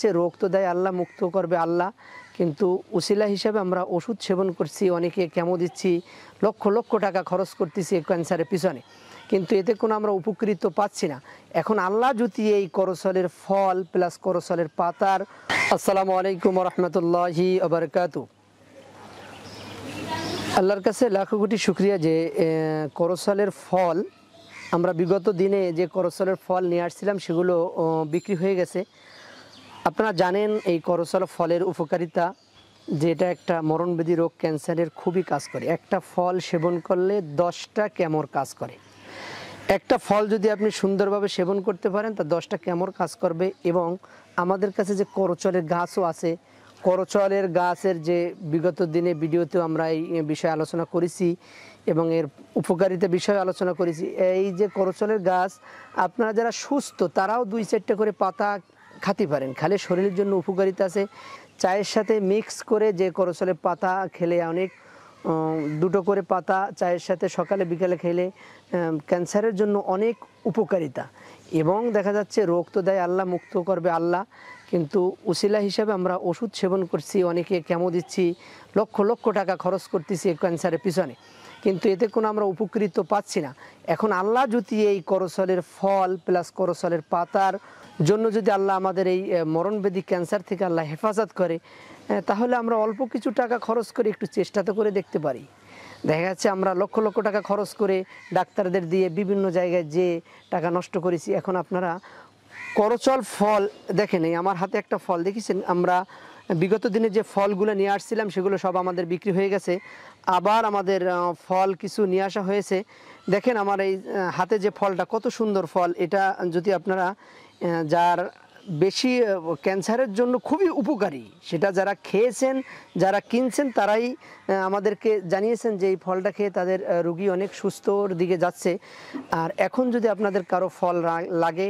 যে রোগ তো দেয় আল্লাহ মুক্ত করবে আল্লাহ কিন্তু উশিলা হিসাবে আমরা ওষুধ সেবন করছি অনেকে কেমো দিচ্ছি লক্ষ লক্ষ টাকা খরচ করতেছি ক্যান্সারের পিছনে কিন্তু এতে কোনো আমরা উপকৃত পাচ্ছি না এখন আল্লাহ যদি এই করসলের ফল প্লাস করসলের পাতার আসসালামু আলাইকুম রহমতুল্লাহি আবরকাতু আল্লাহর কাছে লাখো কোটি শুক্রিয়া যে করসলের ফল আমরা বিগত দিনে যে করসলের ফল নিয়ে আসছিলাম সেগুলো বিক্রি হয়ে গেছে আপনারা জানেন এই করসল ফলের উপকারিতা যেটা একটা মরণবেদী রোগ ক্যান্সারের খুবই কাজ করে একটা ফল সেবন করলে দশটা ক্যামর কাজ করে একটা ফল যদি আপনি সুন্দরভাবে সেবন করতে পারেন তা দশটা ক্যামর কাজ করবে এবং আমাদের কাছে যে করচলের গাছও আছে করচলের গাছের যে বিগত দিনে ভিডিওতেও আমরা এই বিষয়ে আলোচনা করেছি এবং এর উপকারিতা বিষয়ে আলোচনা করেছি এই যে করচলের গাছ আপনারা যারা সুস্থ তারাও দুই চারটে করে পাতা খাতে পারেন খালে শরীরের জন্য উপকারিতা আছে চায়ের সাথে মিক্স করে যে করসলে পাতা খেলে অনেক দুটো করে পাতা চায়ের সাথে সকালে বিকালে খেলে ক্যান্সারের জন্য অনেক উপকারিতা এবং দেখা যাচ্ছে রোগ তো দেয় আল্লাহ মুক্ত করবে আল্লাহ কিন্তু উশিলা হিসাবে আমরা ওষুধ সেবন করছি অনেকে কেমো দিচ্ছি লক্ষ লক্ষ টাকা খরচ করতেছি ক্যান্সারের পিছনে কিন্তু এতে কোনো আমরা উপকৃত পাচ্ছি না এখন আল্লাহ যদি এই করসলের ফল প্লাস করসলের পাতার জন্য যদি আল্লাহ আমাদের এই মরণবেদী ক্যান্সার থেকে আল্লাহ হেফাজত করে তাহলে আমরা অল্প কিছু টাকা খরচ করে একটু চেষ্টা তো করে দেখতে পারি দেখা যাচ্ছে আমরা লক্ষ লক্ষ টাকা খরচ করে ডাক্তারদের দিয়ে বিভিন্ন জায়গায় যে টাকা নষ্ট করেছি এখন আপনারা করচল ফল দেখেন এই আমার হাতে একটা ফল দেখেছেন আমরা বিগত দিনে যে ফলগুলো নিয়ে আসছিলাম সেগুলো সব আমাদের বিক্রি হয়ে গেছে আবার আমাদের ফল কিছু নিয়ে আসা হয়েছে দেখেন আমার এই হাতে যে ফলটা কত সুন্দর ফল এটা যদি আপনারা যার বেশি ক্যান্সারের জন্য খুবই উপকারী সেটা যারা খেয়েছেন যারা কিনছেন তারাই আমাদেরকে জানিয়েছেন যে এই ফলটা খেয়ে তাদের রুগী অনেক সুস্থর দিকে যাচ্ছে আর এখন যদি আপনাদের কারো ফল লাগে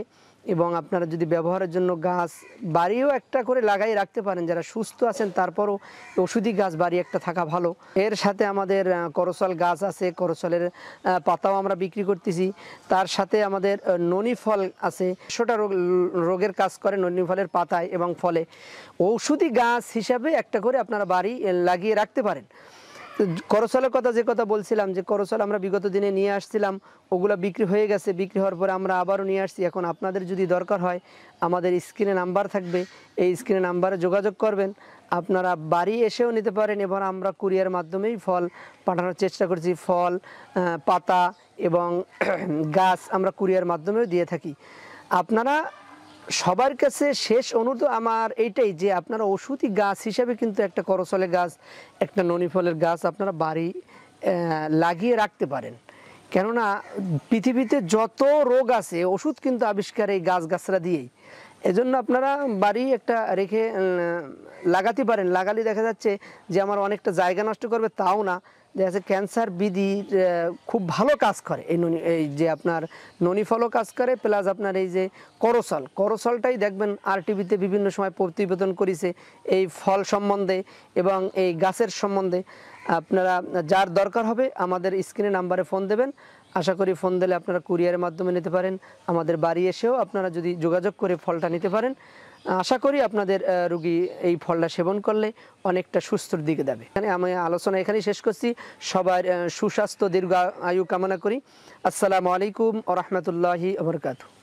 এবং আপনারা যদি ব্যবহারের জন্য গাছ বাড়িও একটা করে লাগাই রাখতে পারেন যারা সুস্থ আছেন তারপরও ওষুধি গাছ বাড়ি একটা থাকা ভালো এর সাথে আমাদের করসল গাছ আছে করসলের পাতাও আমরা বিক্রি করতেছি তার সাথে আমাদের ননি ফল আছে সেটা রোগ রোগের কাজ করে ননি ফলের পাতায় এবং ফলে ঔষধি গাছ হিসাবে একটা করে আপনারা বাড়ি লাগিয়ে রাখতে পারেন করসলের কথা যে কথা বলছিলাম যে করসল আমরা বিগত দিনে নিয়ে আসছিলাম ওগুলো বিক্রি হয়ে গেছে বিক্রি হওয়ার পরে আমরা আবারও নিয়ে আসছি এখন আপনাদের যদি দরকার হয় আমাদের স্ক্রিনে নাম্বার থাকবে এই স্ক্রিনে নাম্বারে যোগাযোগ করবেন আপনারা বাড়ি এসেও নিতে পারেন এবং আমরা কুরিয়ার মাধ্যমেই ফল পাঠানোর চেষ্টা করছি ফল পাতা এবং গাছ আমরা কুরিয়ার মাধ্যমেও দিয়ে থাকি আপনারা সবার কাছে শেষ অনুরোধ আমার এইটাই যে আপনারা ওষুধি গাছ হিসাবে কিন্তু একটা করসলের গাছ একটা ফলের গাছ আপনারা বাড়ি লাগিয়ে রাখতে পারেন কেননা পৃথিবীতে যত রোগ আছে ওষুধ কিন্তু আবিষ্কার এই গাছ গাছরা দিয়েই এজন্য আপনারা বাড়ি একটা রেখে লাগাতে পারেন লাগালে দেখা যাচ্ছে যে আমার অনেকটা জায়গা নষ্ট করবে তাও না দেখা ক্যান্সার বিধির খুব ভালো কাজ করে এই ননি এই যে আপনার ননিফলও কাজ করে প্লাস আপনার এই যে করসল করসলটাই দেখবেন আর টিভিতে বিভিন্ন সময় প্রতিবেদন করেছে এই ফল সম্বন্ধে এবং এই গাছের সম্বন্ধে আপনারা যার দরকার হবে আমাদের স্ক্রিনে নাম্বারে ফোন দেবেন আশা করি ফোন দিলে আপনারা কুরিয়ারের মাধ্যমে নিতে পারেন আমাদের বাড়ি এসেও আপনারা যদি যোগাযোগ করে ফলটা নিতে পারেন আশা করি আপনাদের রুগী এই ফলটা সেবন করলে অনেকটা সুস্থর দিকে যাবে এখানে আমি আলোচনা এখানেই শেষ করছি সবার সুস্বাস্থ্য দীর্ঘ আয়ু কামনা করি আসসালামু আলাইকুম ও রহমতুল্লাহি